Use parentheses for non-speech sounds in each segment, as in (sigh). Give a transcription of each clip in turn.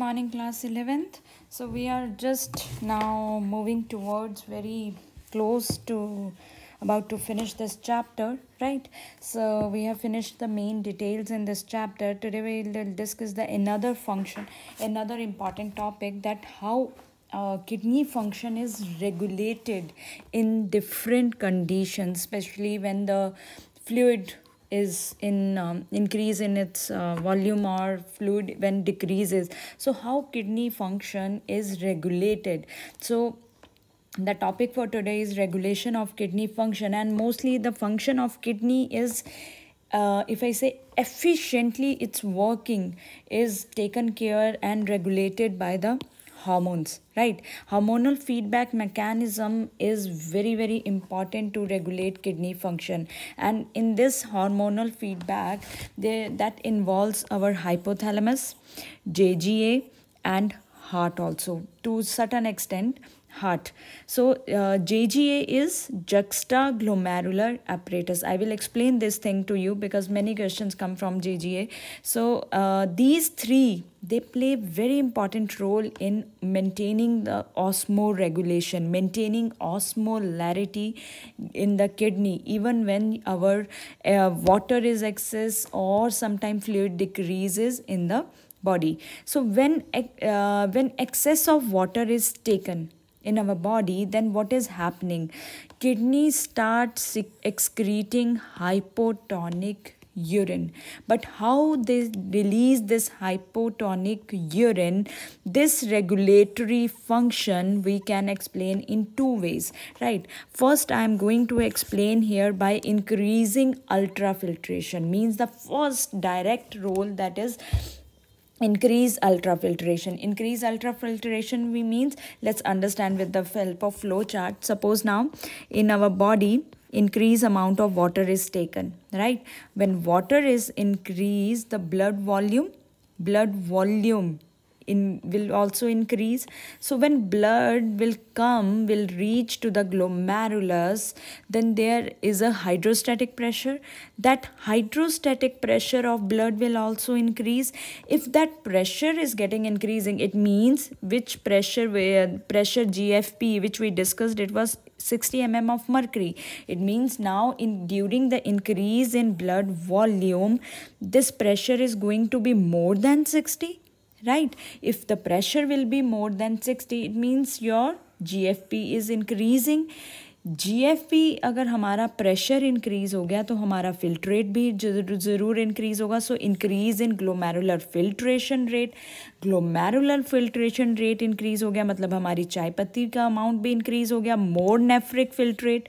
morning class 11th so we are just now moving towards very close to about to finish this chapter right so we have finished the main details in this chapter today we will discuss the another function another important topic that how uh, kidney function is regulated in different conditions especially when the fluid is in um, increase in its uh, volume or fluid when decreases so how kidney function is regulated so the topic for today is regulation of kidney function and mostly the function of kidney is uh, if i say efficiently its working is taken care and regulated by the hormones right hormonal feedback mechanism is very very important to regulate kidney function and in this hormonal feedback they, that involves our hypothalamus jga and heart also to certain extent heart. So uh, JGA is juxtaglomerular apparatus. I will explain this thing to you because many questions come from JGA. So uh, these three, they play very important role in maintaining the osmoregulation, maintaining osmolarity in the kidney, even when our uh, water is excess or sometimes fluid decreases in the body so when uh, when excess of water is taken in our body then what is happening kidney starts excreting hypotonic urine but how they release this hypotonic urine this regulatory function we can explain in two ways right first i am going to explain here by increasing ultrafiltration means the first direct role that is increase ultrafiltration increase ultrafiltration we means let's understand with the help of flow chart suppose now in our body increase amount of water is taken right when water is increased the blood volume blood volume in will also increase so when blood will come will reach to the glomerulus then there is a hydrostatic pressure that hydrostatic pressure of blood will also increase if that pressure is getting increasing it means which pressure where pressure gfp which we discussed it was 60 mm of mercury it means now in during the increase in blood volume this pressure is going to be more than 60 right if the pressure will be more than 60 it means your gfp is increasing जी अगर हमारा pressure increase हो गया तो हमारा filtrate भी ज़रूर increase होगा so increase in glomerular filtration rate glomerular filtration rate increase हो गया मतलब हमारी चाय पत्ती का अमाउंट भी इंक्रीज़ हो गया more nephric filtrate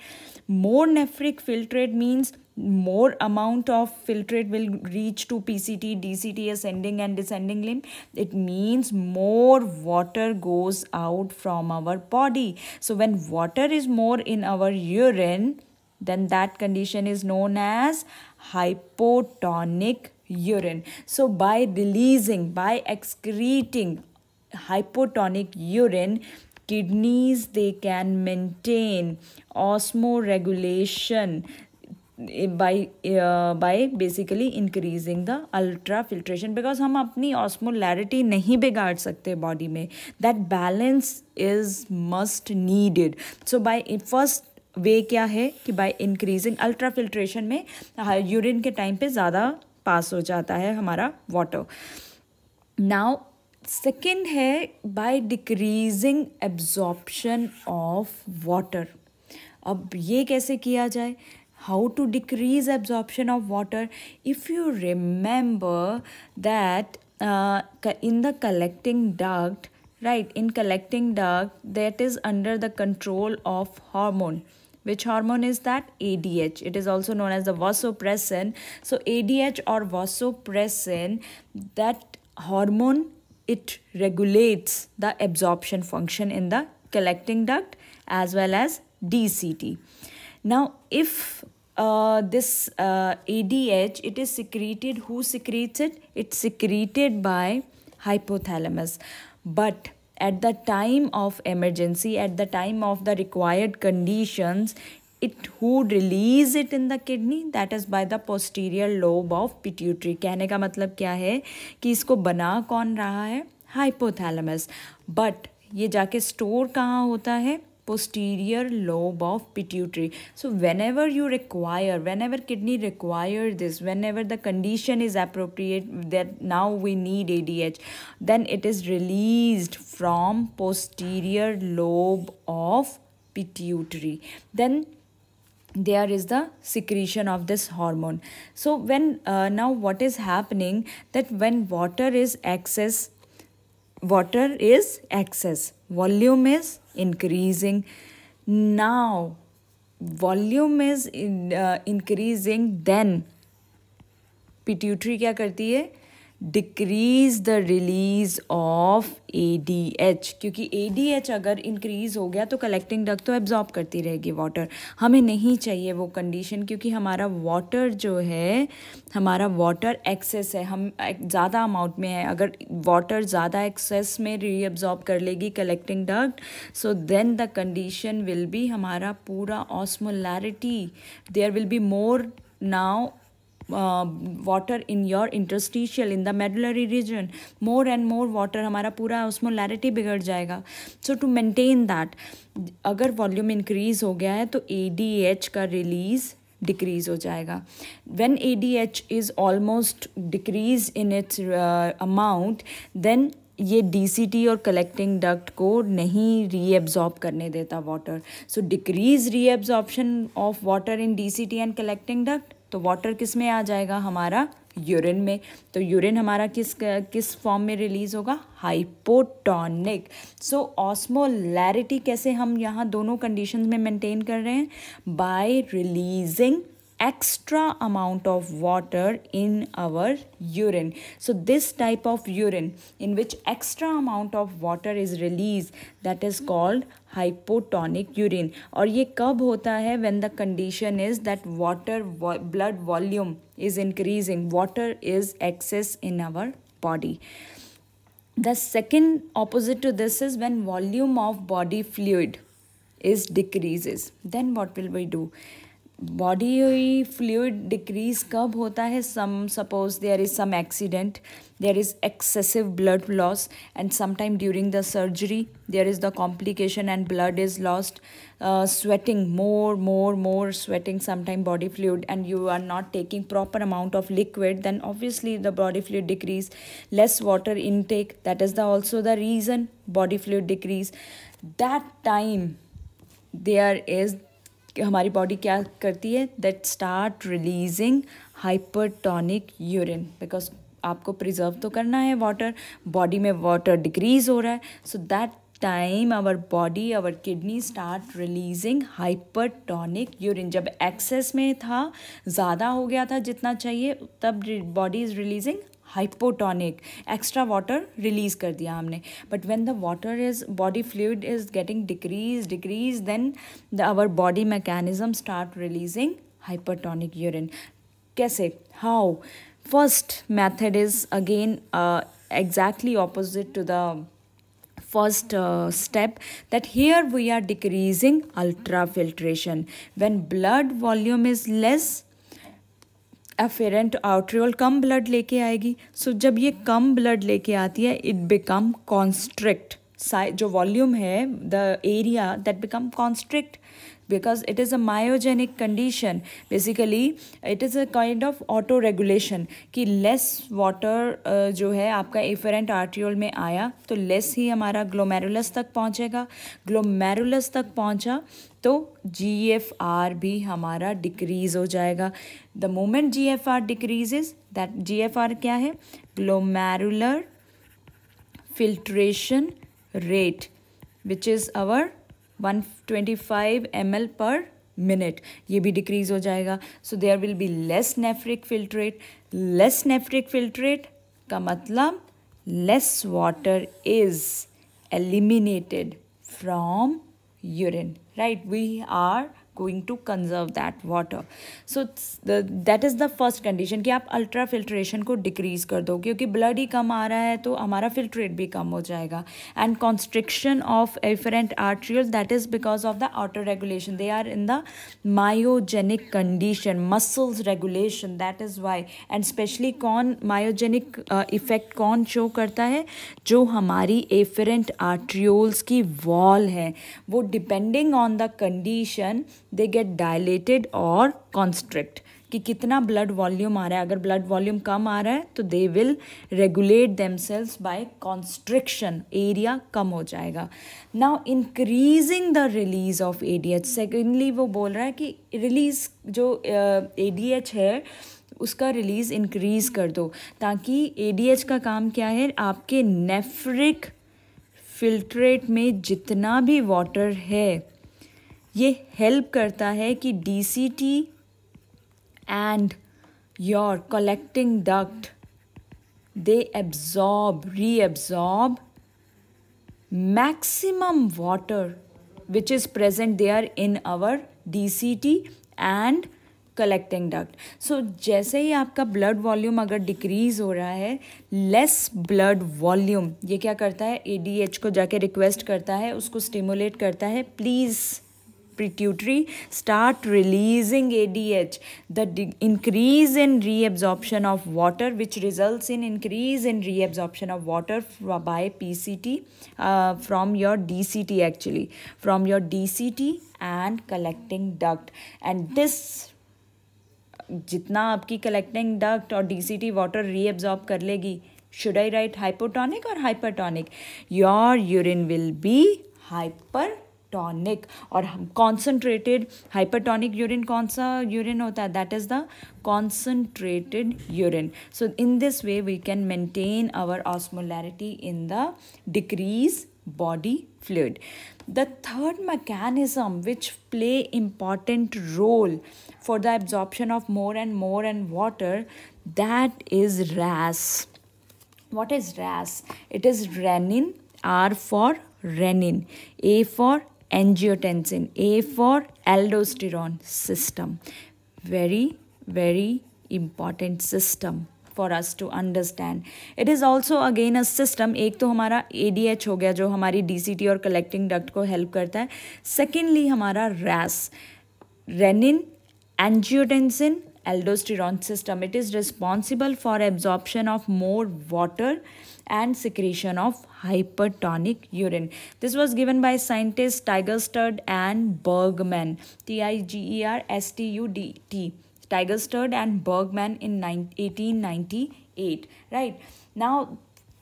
more nephric filtrate means more amount of filtrate will reach to PCT, DCT ascending and descending limb. It means more water goes out from our body. So when water is more in our urine, then that condition is known as hypotonic urine. So by releasing, by excreting hypotonic urine, kidneys they can maintain osmoregulation by by basically increasing the ultra filtration because हम अपनी osmolarity नहीं बिगाड़ सकते body में that balance is must needed so by first way क्या है कि by increasing ultra filtration में यूरिन uh, के टाइम पे ज़्यादा पास हो जाता है हमारा वाटर नाउ सेकेंड है by decreasing absorption of water अब ये कैसे किया जाए how to decrease absorption of water if you remember that uh, in the collecting duct right in collecting duct that is under the control of hormone which hormone is that adh it is also known as the vasopressin so adh or vasopressin that hormone it regulates the absorption function in the collecting duct as well as dct now if uh, this uh, ADH, it is secreted. Who secretes it? It's secreted by hypothalamus. But at the time of emergency, at the time of the required conditions, it would release it in the kidney that is by the posterior lobe of pituitary. कहने का मतलब क्या है कि इसको बना कौन रहा है हाइपोथैलेमस बट ये जाके store कहाँ होता है posterior lobe of pituitary so whenever you require whenever kidney require this whenever the condition is appropriate that now we need adh then it is released from posterior lobe of pituitary then there is the secretion of this hormone so when uh, now what is happening that when water is excess water is excess volume is increasing now volume is increasing then pituitary क्या करती है decrease the release of A D H क्योंकि A D H अगर increase हो गया तो collecting duck तो absorb करती रहेगी वाटर हमें नहीं चाहिए वो कंडीशन क्योंकि हमारा वाटर जो है हमारा वाटर एक्सेस है हम ज़्यादा अमाउंट में है अगर वाटर ज़्यादा एक्सेस में रीअब्जॉर्ब कर लेगी collecting duct so then the condition will भी हमारा पूरा osmolarity there will be more now uh, water in your interstitial in the medullary region more and more water हमारा पूरा osmolarity बिगड़ जाएगा so to maintain that अगर volume increase हो गया है तो ADH का release डिक्रीज हो जाएगा when A D H is almost decrease in its amount then ये डी सी टी और कलेक्टिंग डक्ट को नहीं रीएब्जॉर्ब करने देता water so decrease reabsorption of water in D C T and collecting duct तो water किस में आ जाएगा हमारा यूरिन में तो यूरिन हमारा किस किस फॉर्म में रिलीज़ होगा हाइपोटोनिक सो ऑस्मोलैरिटी कैसे हम यहाँ दोनों कंडीशंस में मेंटेन कर रहे हैं by releasing extra amount of water in our urine so this type of urine in which extra amount of water is released that is called hypotonic urine Or, ये कब होता when the condition is that water blood volume is increasing water is excess in our body the second opposite to this is when volume of body fluid is decreases then what will we do body हुई fluid decrease कब होता है some suppose there is some accident there is excessive blood loss and sometime during the surgery there is the complication and blood is lost sweating more more more sweating sometime body fluid and you are not taking proper amount of liquid then obviously the body fluid decrease less water intake that is the also the reason body fluid decrease that time there is हमारी body क्या करती है that start releasing hypertonic urine because आपको preserve तो करना है water body में water decrease हो रहा है so that time our body our kidney start releasing hypertonic urine जब एक्सेस में था ज़्यादा हो गया था जितना चाहिए तब body is releasing hypotonic extra water release कर दिया हमने but when the water is body fluid is getting decrease decrease then the our body mechanism start releasing hypertonic urine कैसे how first method is again exactly opposite to the first step that here we are decreasing ultra filtration when blood volume is less afferent arteriole कम blood लेके आएगी सो so जब ये कम blood लेके आती है it become constrict जो volume है the area that become constrict because it is a myogenic condition basically it is a kind of auto regulation कि लेस वाटर जो है आपका एफेरेंट आर्ट्रियोल में आया तो लेस ही हमारा ग्लोमेरुलस तक पहुँचेगा ग्लोमेरुलस तक पहुँचा तो जी एफ आर भी हमारा डिक्रीज़ हो जाएगा the moment G F R decreases that G F R क्या है glomerular filtration rate which is our M L per minute ये भी डिक्रीज हो जाएगा so there will be less nephric filtrate less nephric filtrate का मतलब less water is eliminated from urine right we are going to conserve that water so that is the first condition कि आप ultra filtration को decrease कर दो क्योंकि blood ही कम आ रहा है तो हमारा फिल्ट्रेट भी कम हो जाएगा and constriction of afferent arteriole that is because of the auto regulation they are in the myogenic condition muscles regulation that is why and especially कौन मायोजेनिक इफेक्ट uh, कौन शो करता है जो हमारी एफरेंट आर्ट्रियोल्स की wall है वो depending on the condition they get dilated और कॉन्स्ट्रिक्ट कि कितना ब्लड वॉल्यूम आ रहा है अगर ब्लड वॉल्यूम कम आ रहा है तो they will regulate them cells by constriction area कम हो जाएगा now increasing the release of A D H secondly वो बोल रहा है कि रिलीज जो ए डी एच है उसका रिलीज़ इंक्रीज़ कर दो ताकि ए डी एच का काम क्या है आपके नेफ्रिक फिल्ट्रेट में जितना भी वाटर है ये हेल्प करता है कि DCT and your collecting duct they absorb reabsorb maximum water which is in our D C T and collecting duct so जैसे ही आपका ब्लड वॉल्यूम अगर डिक्रीज हो रहा है लेस ब्लड वॉल्यूम ये क्या करता है ए डी एच को जाके रिक्वेस्ट करता है उसको स्टिमुलेट करता है please pituitary start releasing ADH. The increase in reabsorption of water, which results in increase in reabsorption of water by PCT uh, from your DCT actually, from your DCT and collecting duct. And this जितना आपकी collecting duct और DCT water reabsorb कर लेगी should I write hypotonic और hypertonic your urine will be hyper hypertonic or concentrated hypertonic urine कौन सा that is the concentrated urine so in this way we can maintain our osmolarity in the decrease body fluid the third mechanism which play important role for the absorption of more and more and water that is ras what is ras it is renin r for renin a for angiotensin a for aldosterone system very very important system for us to understand it is also again a system एक तो हमारा ए D H हो गया जो हमारी D C T और collecting duct को help करता है सेकेंडली हमारा RAAS renin angiotensin aldosterone system it is responsible for absorption of more water and secretion of hypertonic urine. This was given by scientists Sturd and Bergman, T-I-G-E-R-S-T-U-D-T, Sturd and Bergman in 1898, right? Now,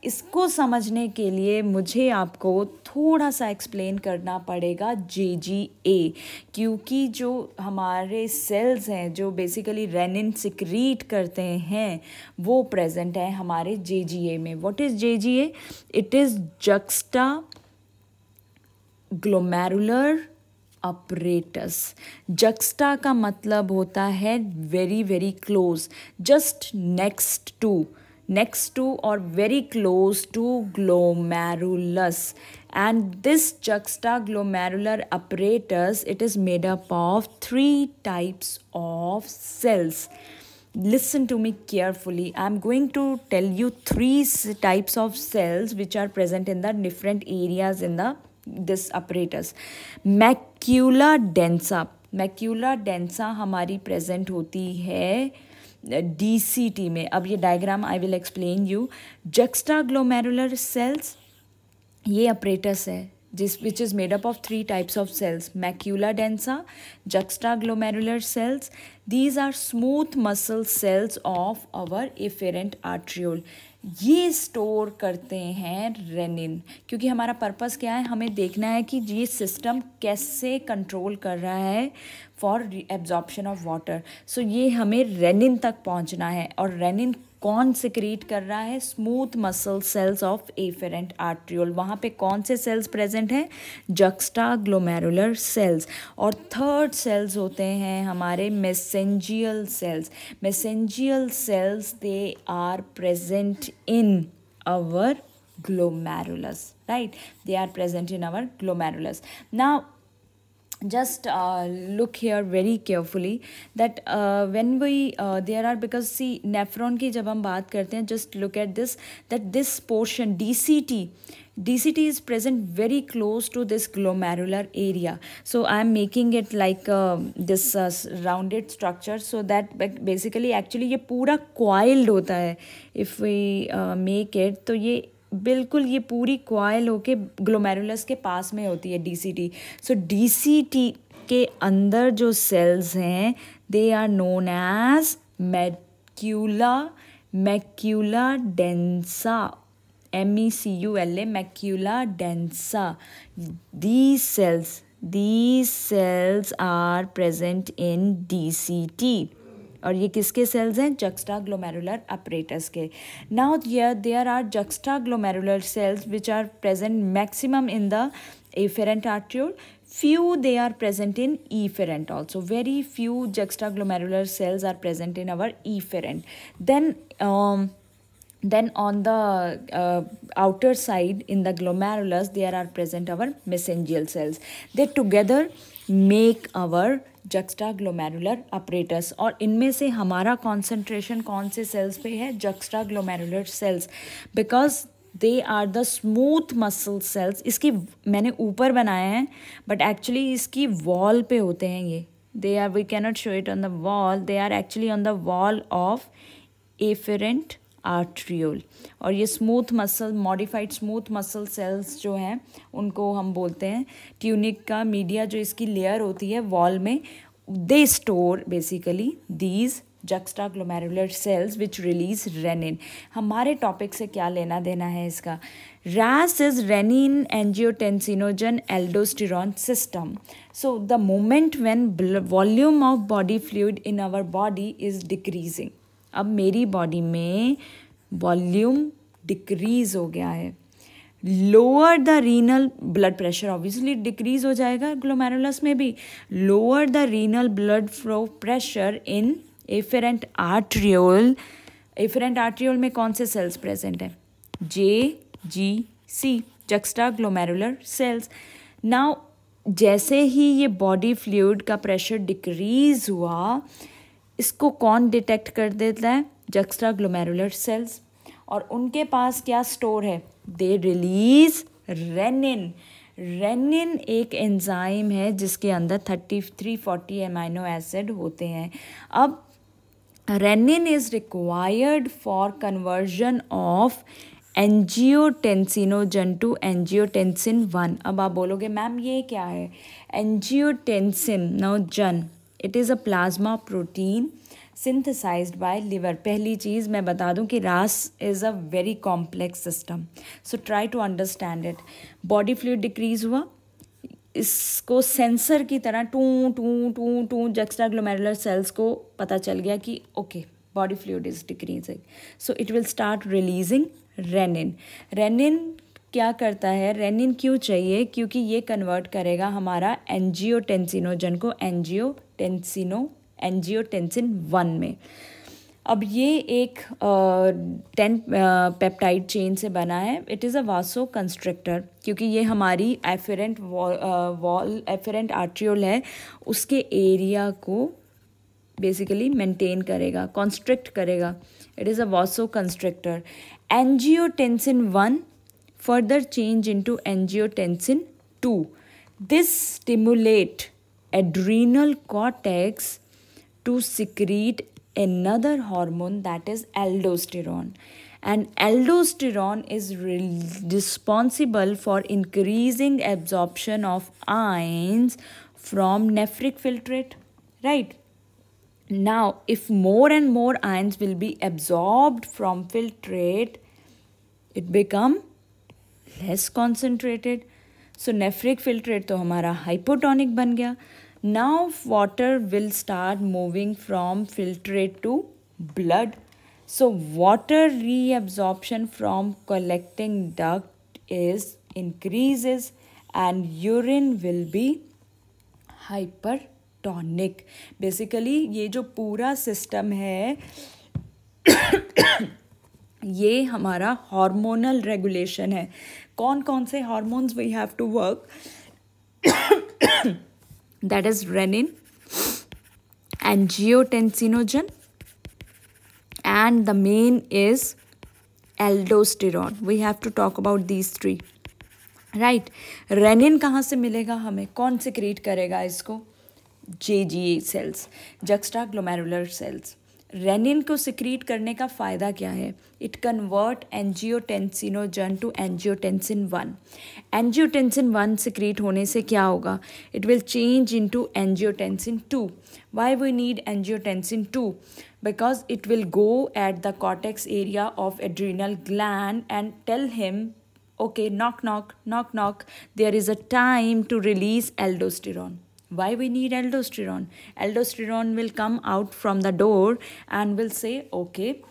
इसको समझने के लिए मुझे आपको थोड़ा सा explain करना पड़ेगा जे जी ए क्योंकि जो हमारे सेल्स हैं जो बेसिकली रेनिन सिक्रीट करते हैं वो प्रेजेंट है हमारे जे जी ए में what is J G A it is juxta glomerular apparatus juxta का मतलब होता है very very close just next to next to और very close to glomerulus and this juxta glomerular apparatus it is made up of three types of cells listen to me carefully I am going to tell you three types of cells which are present in the different areas in the this apparatus macula densa macula densa हमारी present होती है DCT में अब ये diagram I will explain you juxta glomerular cells ये apparatus है जिस which is made up of three types of cells macula densa juxta glomerular cells these are smooth muscle cells of our efferent arteriole ये store करते हैं rennin क्योंकि हमारा purpose क्या है हमें देखना है कि ये सिस्टम कैसे कंट्रोल कर रहा है for absorption of water so ये हमें रेनिन तक पहुंचना है और रेनिन कौन सिक्रीट कर रहा है smooth muscle cells of efferent arteriole वहाँ पे कौन से सेल्स प्रेजेंट हैं जक्स्टा ग्लोमेरुलर सेल्स और थर्ड सेल्स होते हैं हमारे mesangial cells mesangial cells they are present in our glomerulus right they are present in our glomerulus now just uh, look here very carefully that uh, when we uh, there are because see nephron की जब हम बात करते हैं just look at this that this portion DCT DCT is present very close to this glomerular area. So I am making it like uh, this uh, rounded structure so that basically actually ये पूरा coiled होता है If we uh, make it तो ये बिल्कुल ये पूरी coil होके ग्लोमेरुलस के पास में होती है डीसीटी सो डीसीटी के अंदर जो सेल्स हैं they are known as macula macula densa M E C U L A macula densa the cells cells are present in D C T और ये किसके सेल्स हैं जक्स्टा ग्लोमेरुलर अपरेटस के now there are juxta glomerular cells which are present maximum in the afferent arteriole few they are present in efferent also very few juxtaglomerular cells are present in our efferent then um then on the uh, outer side in the glomerulus there are present our mesangial cells they together make our juxta glomerular apparatus और इनमें से हमारा concentration कौन से cells पे है juxta glomerular cells because they are the smooth muscle cells इसकी मैंने ऊपर बनाए हैं बट एक्चुअली इसकी वॉल पे होते हैं ये they are we cannot show it on the wall they are actually on the wall of afferent arteriole और ये smooth muscle modified smooth muscle cells जो हैं उनको हम बोलते हैं ट्यूनिक का मीडिया जो इसकी लेयर होती है वॉल में they store basically these juxta glomerular cells which release renin हमारे टॉपिक से क्या लेना देना है इसका RAAS is renin angiotensin aldosterone system so the moment when volume of body fluid in our body is decreasing अब मेरी बॉडी में वॉल्यूम डिक्रीज हो गया है lower the renal blood pressure obviously decrease हो जाएगा ग्लोमेरुलस में भी lower the renal blood flow pressure in efferent arteriole afferent arteriole में कौन से सेल्स प्रेजेंट हैं J G C juxta glomerular cells now जैसे ही ये बॉडी फ्लूड का प्रेशर डिक्रीज हुआ इसको कौन डिटेक्ट कर देता है जक्स्ट्रा ग्लोमेरुलर सेल्स और उनके पास क्या स्टोर है दे रिलीज रेनिन रेनिन एक एंजाइम है जिसके अंदर thirty three forty amino acid होते हैं अब renin is required for conversion of angiotensinogen to angiotensin one अब आप बोलोगे मैम ये क्या है नोजन it is a plasma protein synthesized by liver पहली चीज़ मैं बता दूं कि RAAS is a very complex system so try to understand it body fluid decrease हुआ इसको सेंसर की तरह to to to to juxta glomerular cells को पता चल गया कि okay body fluid is decreasing so it will start releasing renin renin क्या करता है रेनिन क्यों चाहिए क्योंकि ये कन्वर्ट करेगा हमारा एनजियोटेंसिनोजन को एनजियोटेंसिनो टेंसिनो टेंसिन वन में अब ये एक टेन पेप्टाइड चेन से बना है इट इज़ अ वासो कंस्ट्रक्टर क्योंकि ये हमारी एफरेंट वॉल एफेरेंट आर्ट्रियोल है उसके एरिया को बेसिकली मेंटेन करेगा कॉन्स्ट्रिक्ट करेगा it is a vasoconstrictor angiotensin tensin one further change into angiotensin 2. This stimulate adrenal cortex to secrete another hormone that is aldosterone and aldosterone is responsible for increasing absorption of ions from nephric filtrate right now if more and more ions will be absorbed from filtrate it become less concentrated so nephric filtrate तो हमारा hypotonic बन गया now water will start moving from filtrate to blood so water reabsorption from collecting duct is and urine will be hypertonic basically ये जो पूरा system है (coughs) ये हमारा हार्मोनल रेगुलेशन है कौन कौन से hormones we have to work that is renin angiotensinogen and the main is aldosterone we have to talk about these three right renin कहाँ से मिलेगा हमें कौन से क्रिएट करेगा इसको J G A cells juxta glomerular cells renin को secrete करने का फ़ायदा क्या है it convert angiotensinogen to angiotensin one angiotensin one secrete होने से क्या होगा it will change in to angiotensin two why we need angiotensin two because it will go at the cortex area of adrenal gland and tell him okay knock knock knock knock there is a time to release aldosterone why we need aldosterone aldosterone will come out from the door and will say okay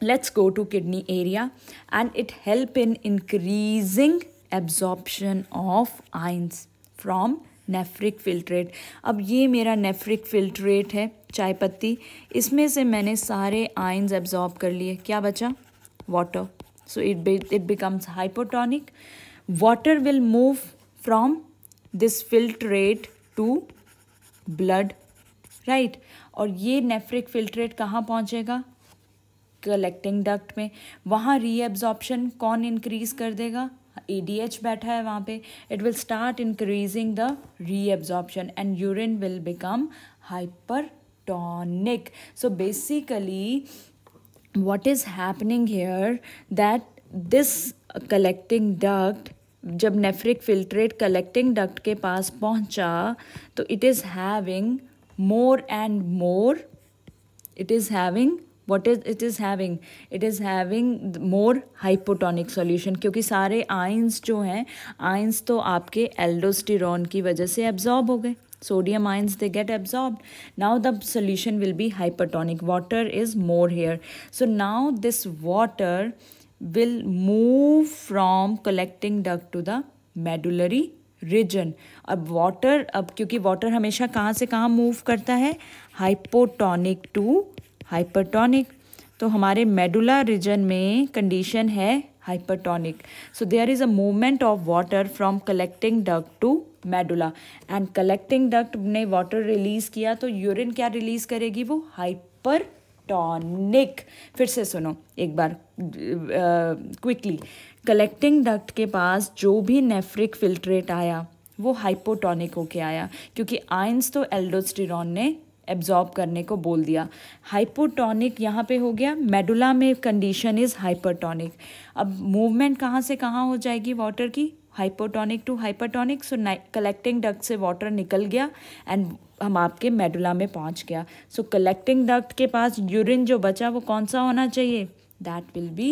let's go to kidney area and it help in increasing absorption of ions from nephric filtrate अब ये मेरा nephric filtrate है चाय पत्ती इसमें से मैंने सारे आइन्स एब्जॉर्ब कर लिए क्या बचा water so it it becomes hypotonic water will move from this filtrate to blood right और ये नेफ्रिक फिल्ट्रेट कहाँ पहुँचेगा कलेक्टिंग डक्ट में वहाँ रीएब्जॉर्प्शन कौन इंक्रीज कर देगा ए डी एच बैठा है वहाँ पे it will start increasing the reabsorption and urine will become tonic so basically what is happening here that this collecting duct जब नेफ्रिक फिल्ट्रेट कलेक्टिंग डक्ट के पास पहुंचा तो it is having more and more it is having what is it is having it is having more hypotonic solution क्योंकि सारे ions जो हैं ions तो आपके एल्डोस्टिर की वजह से एब्जॉर्ब हो गए sodium ions they get absorb now the solution will be hypotonic water is more here so now this water will move from collecting duct to the medullary region अब वाटर अब क्योंकि वाटर हमेशा कहाँ से कहाँ move करता है hypotonic to hypertonic तो हमारे मेडुला रिजन में कंडीशन है hypertonic so there is a movement of water from collecting duct to medulla and collecting duct ने वाटर रिलीज किया तो यूरिन क्या रिलीज करेगी वो हाइपर टॉनिक फिर से सुनो एक बार क्विकली कलेक्टिंग डक्ट के पास जो भी नेफ्रिक फिल्ट्रेट आया वो हाइपोटोनिक होके आया क्योंकि आइंस तो एल्डोस्टिरॉन ने एब्जॉर्ब करने को बोल दिया हाइपोटॉनिक यहाँ पे हो गया मेडुला में कंडीशन इज़ हाइपरटोनिक अब मूवमेंट कहाँ से कहाँ हो जाएगी वाटर की hypotonic to hypertonic so collecting duct से वाटर निकल गया एंड हम आपके मेडुला में पहुंच गया सो कलेक्टिंग डक्ट के पास यूरिन जो बचा वो कौन सा होना चाहिए दैट विल बी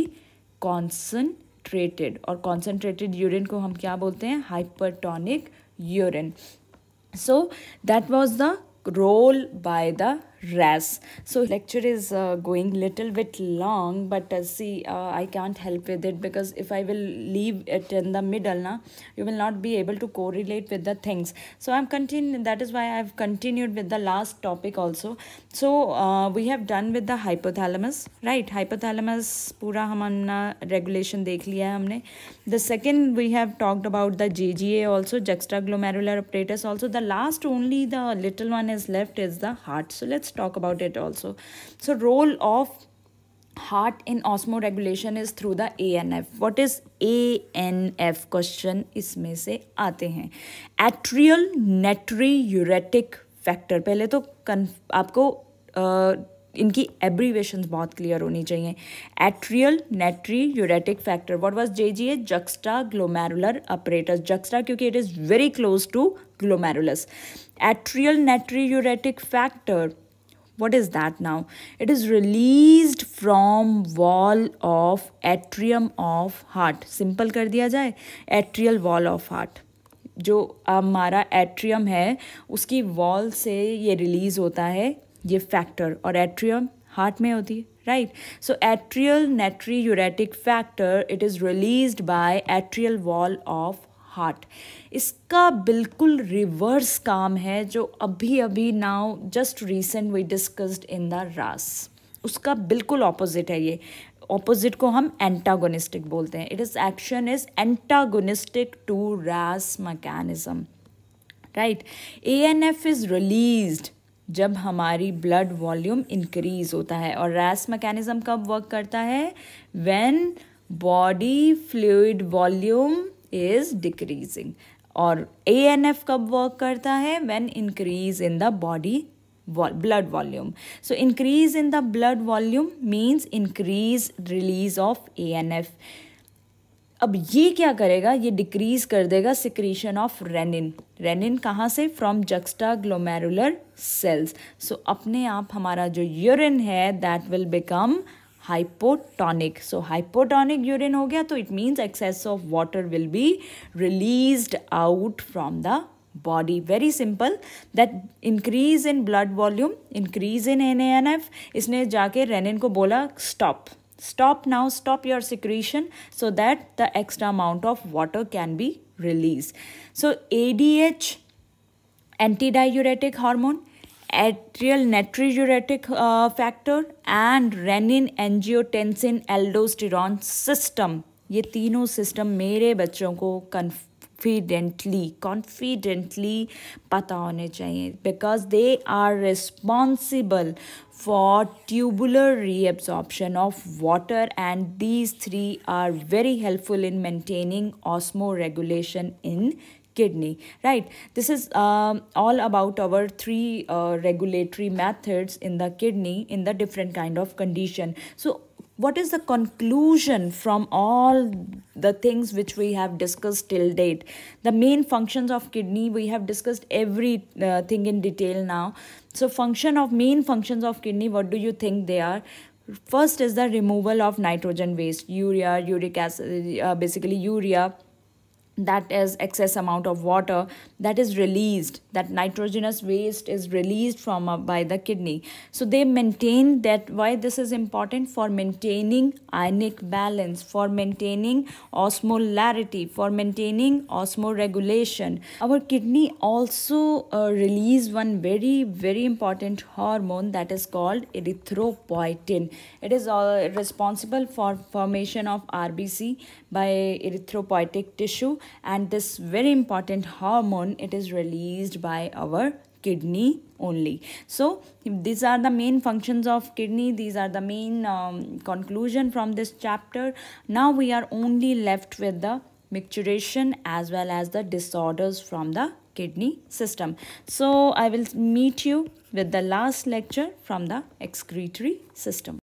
कॉन्सनट्रेटेड और कॉन्सनट्रेटेड यूरिन को हम क्या बोलते हैं hypertonic urine so that was the role by the Rest so lecture is uh, going little bit long but uh, see uh, i can't help with it because if i will leave it in the middle na you will not be able to correlate with the things so i'm continuing that is why i've continued with the last topic also so uh, we have done with the hypothalamus right hypothalamus pura humna regulation dekh liya humne the second we have talked about the jga also juxtaglomerular apparatus also the last only the little one is left is the heart so let's let's talk about it also so role of heart in osmoregulation is through the anf what is anf question isme se aate hain atrial natriuretic uretic factor pehle to aapko आ, इनकी abbreviation बहुत clear होनी चाहिए atrial natriuretic factor what was J G A juxta glomerular apparatus juxta क्योंकि it is very close to glomerulus atrial natriuretic factor what is that now it is released from wall of atrium of heart simple कर दिया जाए atrial wall of heart जो हमारा atrium है उसकी wall से ये रिलीज़ होता है ये फैक्टर और एट्रियम हार्ट में होती है right so atrial natriuretic factor it is released by atrial wall of heart इसका बिल्कुल रिवर्स काम है जो अभी अभी now just recent we discussed in the RAAS उसका बिल्कुल ऑपोजिट है ये ऑपोजिट को हम एंटागोनिस्टिक बोलते हैं it is action is antagonistic to RAAS mechanism right A N F is release जब हमारी ब्लड वॉल्यूम इंक्रीज होता है और रैस मैकेनिज्म कब वर्क करता है when body fluid volume is decreasing और ए एन एफ कब वर्क करता है when increase in the body blood volume so increase in the blood volume means increase release of A N F अब ये क्या करेगा ये डिक्रीज कर देगा सिक्रीशन ऑफ रेनिन रेनिन कहाँ से from juxta glomerular cells so अपने आप हमारा जो यूरिन है that will become hypotonic. So hypotonic urine ho gaya, so it means excess of water will be released out from the body very simple that increase in blood volume increase in NANF इसने जाके rennin को बोला stop stop now stop your secretion so that the extra amount of water can be released so ADH antidiuretic hormone atrial natriuretic factor and renin angiotensin aldosterone system ये तीनों system मेरे बच्चों को confidently confidently पता होने चाहिए because they are responsible for tubular reabsorption of water and these three are very helpful in maintaining osmoregulation in kidney right this is um, all about our three uh, regulatory methods in the kidney in the different kind of condition so what is the conclusion from all the things which we have discussed till date the main functions of kidney we have discussed every uh, thing in detail now so function of main functions of kidney what do you think they are first is the removal of nitrogen waste urea uric acid uh, basically urea that is excess amount of water that is released that nitrogenous waste is released from uh, by the kidney so they maintain that why this is important for maintaining ionic balance for maintaining osmolarity for maintaining osmoregulation our kidney also uh, release one very very important hormone that is called erythropoietin it is uh, responsible for formation of rbc by erythropoietic tissue and this very important hormone it is released by our kidney only so these are the main functions of kidney these are the main um, conclusion from this chapter now we are only left with the micturition as well as the disorders from the kidney system so i will meet you with the last lecture from the excretory system